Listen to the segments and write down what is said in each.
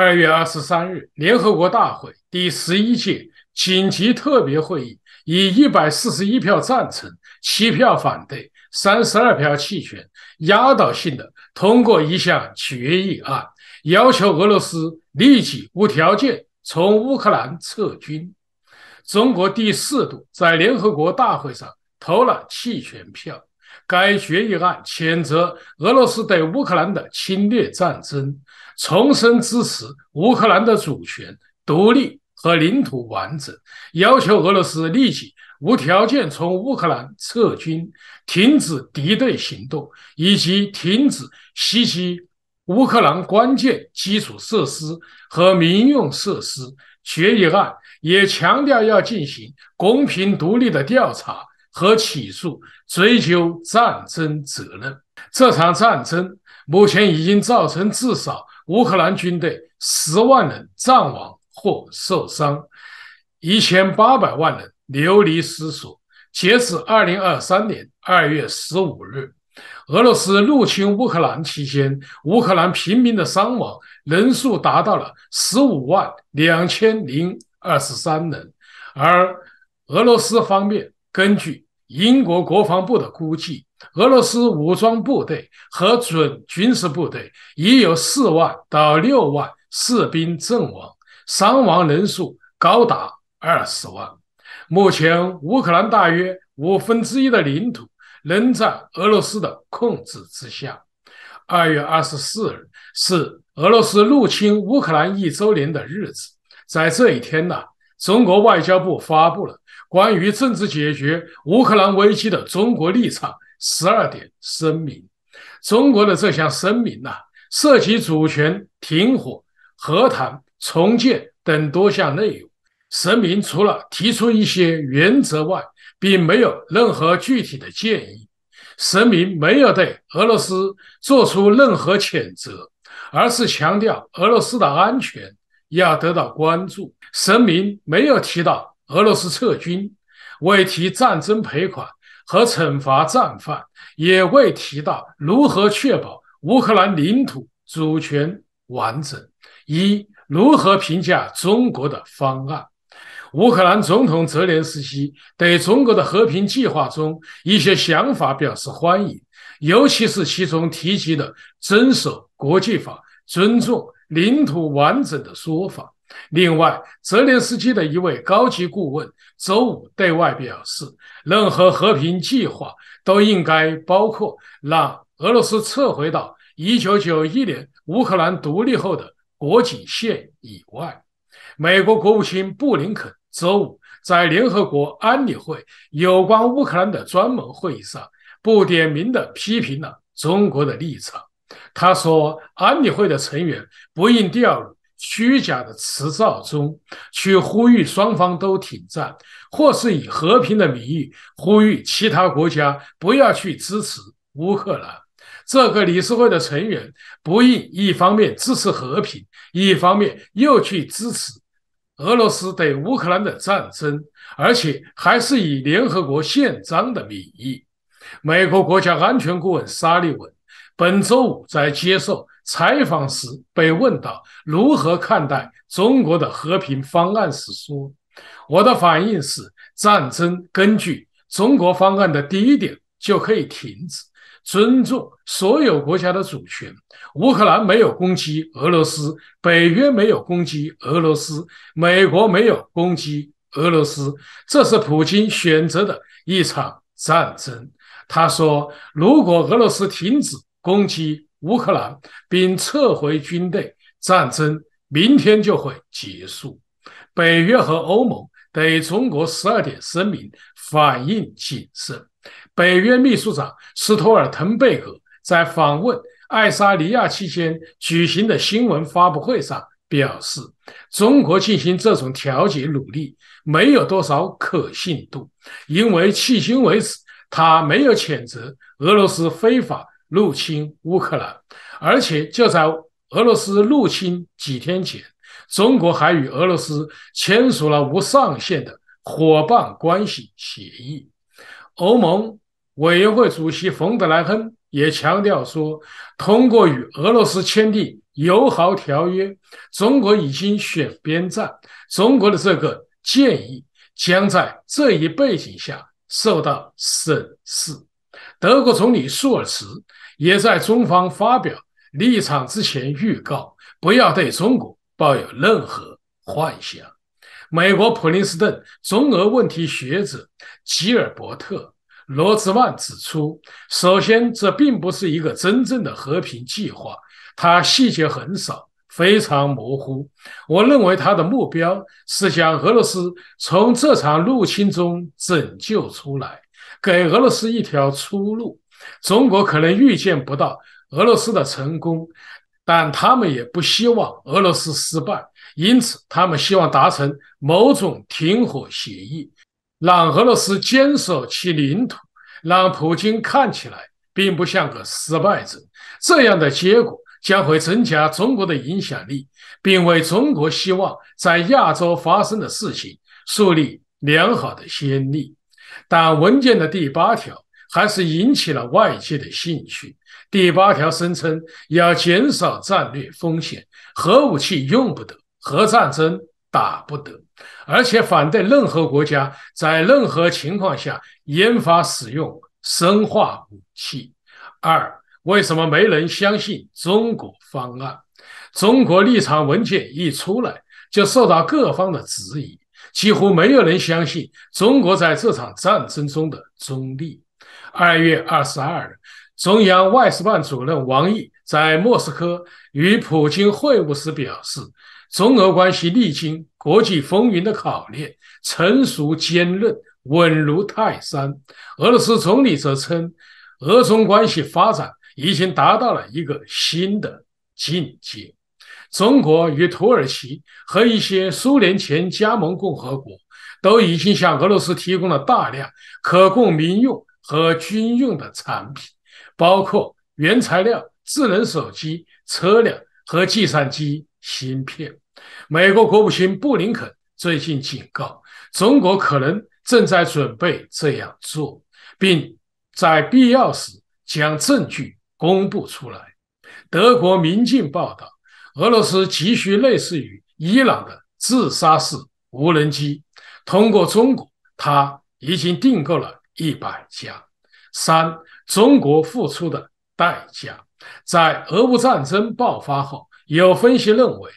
二月二十三日，联合国大会第十一届紧急特别会议以一百四十一票赞成、七票反对、三十二票弃权，压倒性的通过一项决议案，要求俄罗斯立即无条件从乌克兰撤军。中国第四度在联合国大会上投了弃权票。该决议案谴责俄罗斯对乌克兰的侵略战争。重申支持乌克兰的主权、独立和领土完整，要求俄罗斯立即无条件从乌克兰撤军，停止敌对行动，以及停止袭击乌克兰关键基础设施和民用设施。决议案也强调要进行公平、独立的调查和起诉，追究战争责任。这场战争目前已经造成至少。乌克兰军队十万人战亡或受伤，一千八百万人流离失所。截止二零二三年二月十五日，俄罗斯入侵乌克兰期间，乌克兰平民的伤亡人数达到了十五万两千零二十三人，而俄罗斯方面根据。英国国防部的估计，俄罗斯武装部队和准军事部队已有四万到六万士兵阵亡，伤亡人数高达二十万。目前，乌克兰大约五分之一的领土仍在俄罗斯的控制之下。二月二十四日是俄罗斯入侵乌克兰一周年的日子，在这一天呢，中国外交部发布了。关于政治解决乌克兰危机的中国立场十二点声明，中国的这项声明呢，涉及主权、停火、和谈、重建等多项内容。声明除了提出一些原则外，并没有任何具体的建议。声明没有对俄罗斯做出任何谴责，而是强调俄罗斯的安全要得到关注。声明没有提到。俄罗斯撤军未提战争赔款和惩罚战犯，也未提到如何确保乌克兰领土主权完整。一如何评价中国的方案？乌克兰总统泽连斯基对中国的和平计划中一些想法表示欢迎，尤其是其中提及的遵守国际法、尊重领土完整的说法。另外，泽连斯基的一位高级顾问周五对外表示，任何和平计划都应该包括让俄罗斯撤回到1991年乌克兰独立后的国境线以外。美国国务卿布林肯周五在联合国安理会有关乌克兰的专门会议上，不点名地批评了中国的立场。他说，安理会的成员不应掉入。虚假的辞藻中去呼吁双方都停战，或是以和平的名义呼吁其他国家不要去支持乌克兰。这个理事会的成员不应一方面支持和平，一方面又去支持俄罗斯对乌克兰的战争，而且还是以联合国宪章的名义。美国国家安全顾问沙利文本周五在接受。采访时被问到如何看待中国的和平方案时说：“我的反应是，战争根据中国方案的第一点就可以停止，尊重所有国家的主权。乌克兰没有攻击俄罗斯，北约没有攻击俄罗斯，美国没有攻击俄罗斯，这是普京选择的一场战争。”他说：“如果俄罗斯停止攻击，”乌克兰并撤回军队，战争明天就会结束。北约和欧盟对中国十二点声明反应谨慎。北约秘书长斯托尔滕贝格在访问爱沙尼亚期间举行的新闻发布会上表示：“中国进行这种调解努力没有多少可信度，因为迄今为止他没有谴责俄罗斯非法。”入侵乌克兰，而且就在俄罗斯入侵几天前，中国还与俄罗斯签署了无上限的伙伴关系协议。欧盟委员会主席冯德莱恩也强调说，通过与俄罗斯签订友好条约，中国已经选边站。中国的这个建议将在这一背景下受到审视。德国总理舒尔茨。也在中方发表立场之前预告，不要对中国抱有任何幻想。美国普林斯顿中俄问题学者吉尔伯特·罗兹万指出，首先，这并不是一个真正的和平计划，它细节很少，非常模糊。我认为他的目标是将俄罗斯从这场入侵中拯救出来，给俄罗斯一条出路。中国可能预见不到俄罗斯的成功，但他们也不希望俄罗斯失败，因此他们希望达成某种停火协议，让俄罗斯坚守其领土，让普京看起来并不像个失败者。这样的结果将会增加中国的影响力，并为中国希望在亚洲发生的事情树立良好的先例。但文件的第八条。还是引起了外界的兴趣。第八条声称要减少战略风险，核武器用不得，核战争打不得，而且反对任何国家在任何情况下研发使用生化武器。二，为什么没人相信中国方案？中国立场文件一出来，就受到各方的质疑，几乎没有人相信中国在这场战争中的中立。二月二十二日，中央外事办主任王毅在莫斯科与普京会晤时表示，中俄关系历经国际风云的考验，成熟坚韧，稳如泰山。俄罗斯总理则称，俄中关系发展已经达到了一个新的境界。中国与土耳其和一些苏联前加盟共和国都已经向俄罗斯提供了大量可供民用。和军用的产品，包括原材料、智能手机、车辆和计算机芯片。美国国务卿布林肯最近警告，中国可能正在准备这样做，并在必要时将证据公布出来。德国《明镜》报道，俄罗斯急需类似于伊朗的自杀式无人机，通过中国，他已经订购了。一百家。三，中国付出的代价。在俄乌战争爆发后，有分析认为，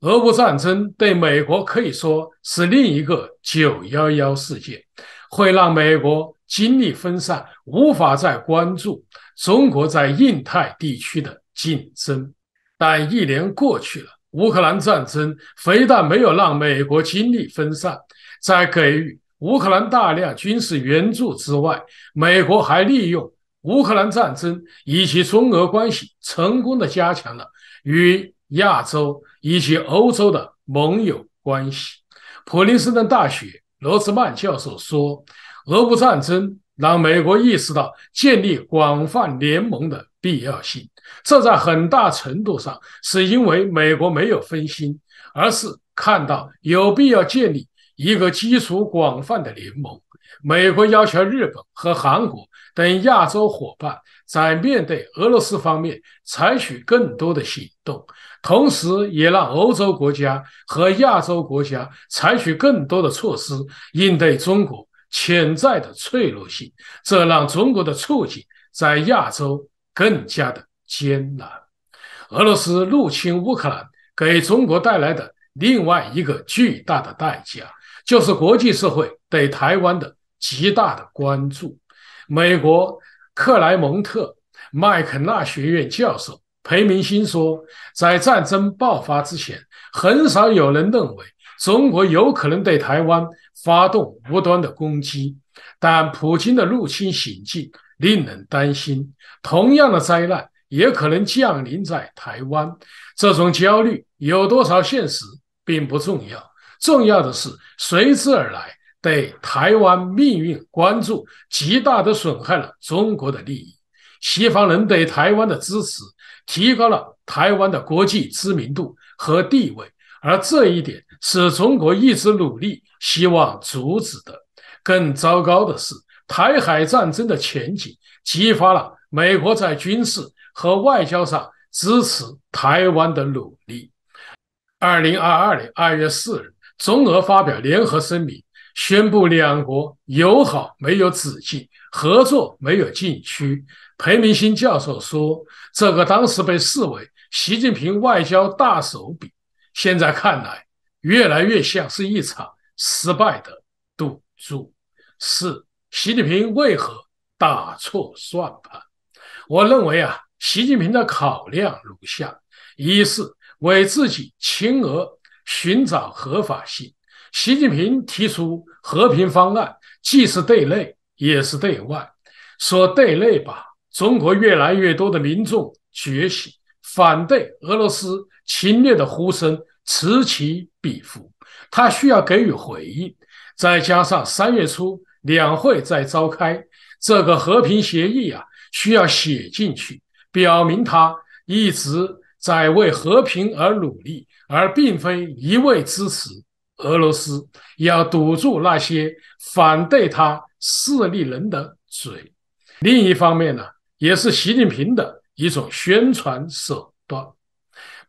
俄乌战争对美国可以说是另一个“九幺幺”事件，会让美国精力分散，无法再关注中国在印太地区的竞争。但一年过去了，乌克兰战争非但没有让美国精力分散，在给予。乌克兰大量军事援助之外，美国还利用乌克兰战争以及中俄关系，成功的加强了与亚洲以及欧洲的盟友关系。普林斯顿大学罗斯曼教授说：“俄乌战争让美国意识到建立广泛联盟的必要性，这在很大程度上是因为美国没有分心，而是看到有必要建立。”一个基础广泛的联盟，美国要求日本和韩国等亚洲伙伴在面对俄罗斯方面采取更多的行动，同时也让欧洲国家和亚洲国家采取更多的措施应对中国潜在的脆弱性。这让中国的处境在亚洲更加的艰难。俄罗斯入侵乌克兰给中国带来的另外一个巨大的代价。就是国际社会对台湾的极大的关注。美国克莱蒙特麦肯纳学院教授裴明星说：“在战争爆发之前，很少有人认为中国有可能对台湾发动无端的攻击。但普京的入侵行径令人担心，同样的灾难也可能降临在台湾。这种焦虑有多少现实，并不重要。”重要的是，随之而来对台湾命运关注极大的损害了中国的利益。西方人对台湾的支持，提高了台湾的国际知名度和地位，而这一点是中国一直努力希望阻止的。更糟糕的是，台海战争的前景激发了美国在军事和外交上支持台湾的努力。二零二二年二月四日。中俄发表联合声明，宣布两国友好没有止境，合作没有禁区。裴明新教授说：“这个当时被视为习近平外交大手笔，现在看来越来越像是一场失败的赌注。”四，习近平为何打错算盘？我认为啊，习近平的考量如下：一是为自己亲俄。寻找合法性。习近平提出和平方案，既是对内，也是对外。说对内吧，中国越来越多的民众觉醒，反对俄罗斯侵略的呼声此起彼伏，他需要给予回应。再加上三月初两会在召开，这个和平协议啊，需要写进去，表明他一直在为和平而努力。而并非一味支持俄罗斯，要堵住那些反对他势力人的嘴。另一方面呢，也是习近平的一种宣传手段。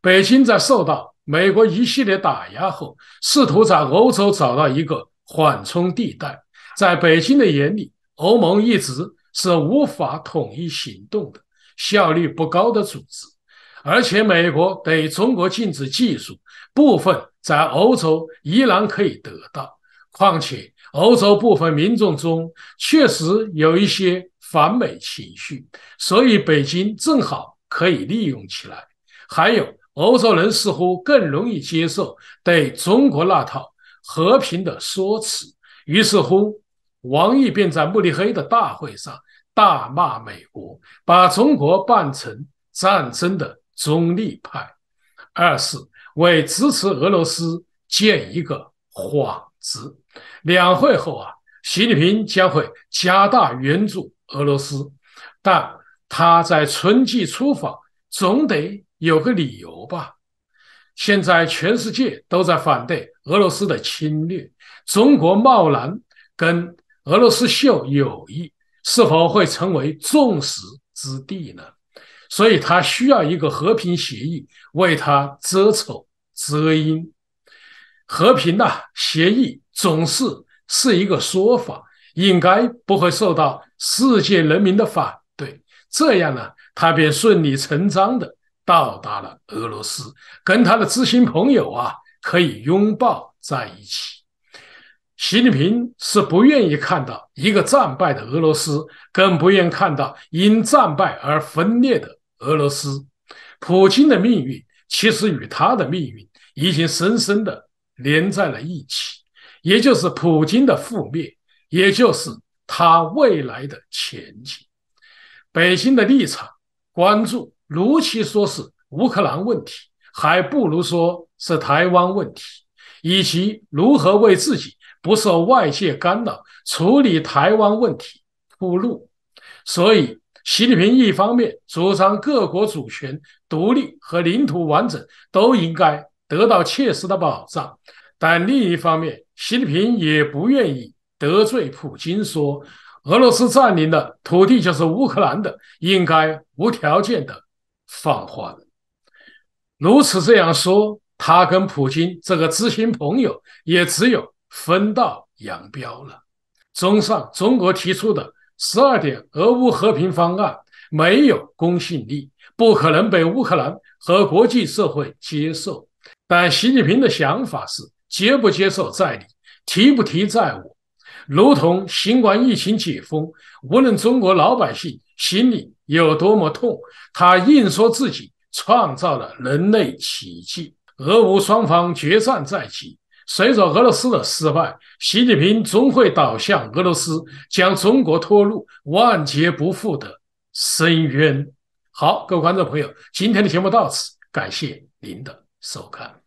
北京在受到美国一系列打压后，试图在欧洲找到一个缓冲地带。在北京的眼里，欧盟一直是无法统一行动的、效率不高的组织。而且美国对中国禁止技术部分，在欧洲依然可以得到。况且欧洲部分民众中确实有一些反美情绪，所以北京正好可以利用起来。还有，欧洲人似乎更容易接受对中国那套和平的说辞。于是乎，王毅便在慕尼黑的大会上大骂美国，把中国办成战争的。中立派，二是为支持俄罗斯建一个幌子。两会后啊，习近平将会加大援助俄罗斯，但他在春季出访总得有个理由吧？现在全世界都在反对俄罗斯的侵略，中国贸然跟俄罗斯秀友谊，是否会成为众矢之的呢？所以他需要一个和平协议为他遮丑遮阴。和平呢？协议总是是一个说法，应该不会受到世界人民的反对。这样呢，他便顺理成章的到达了俄罗斯，跟他的知心朋友啊可以拥抱在一起。习近平是不愿意看到一个战败的俄罗斯，更不愿看到因战败而分裂的。俄罗斯普京的命运，其实与他的命运已经深深的连在了一起，也就是普京的覆灭，也就是他未来的前景。北京的立场关注，如其说是乌克兰问题，还不如说是台湾问题，以及如何为自己不受外界干扰处理台湾问题铺路。所以。习近平一方面主张各国主权独立和领土完整都应该得到切实的保障，但另一方面，习近平也不愿意得罪普京，说俄罗斯占领的土地就是乌克兰的，应该无条件的放还。如此这样说，他跟普京这个知心朋友也只有分道扬镳了。综上，中国提出的。十二点，俄乌和平方案没有公信力，不可能被乌克兰和国际社会接受。但习近平的想法是：接不接受在你，提不提在我。如同新冠疫情解封，无论中国老百姓心里有多么痛，他硬说自己创造了人类奇迹。俄乌双方决战在即。随着俄罗斯的失败，习近平终会倒向俄罗斯，将中国拖入万劫不复的深渊。好，各位观众朋友，今天的节目到此，感谢您的收看。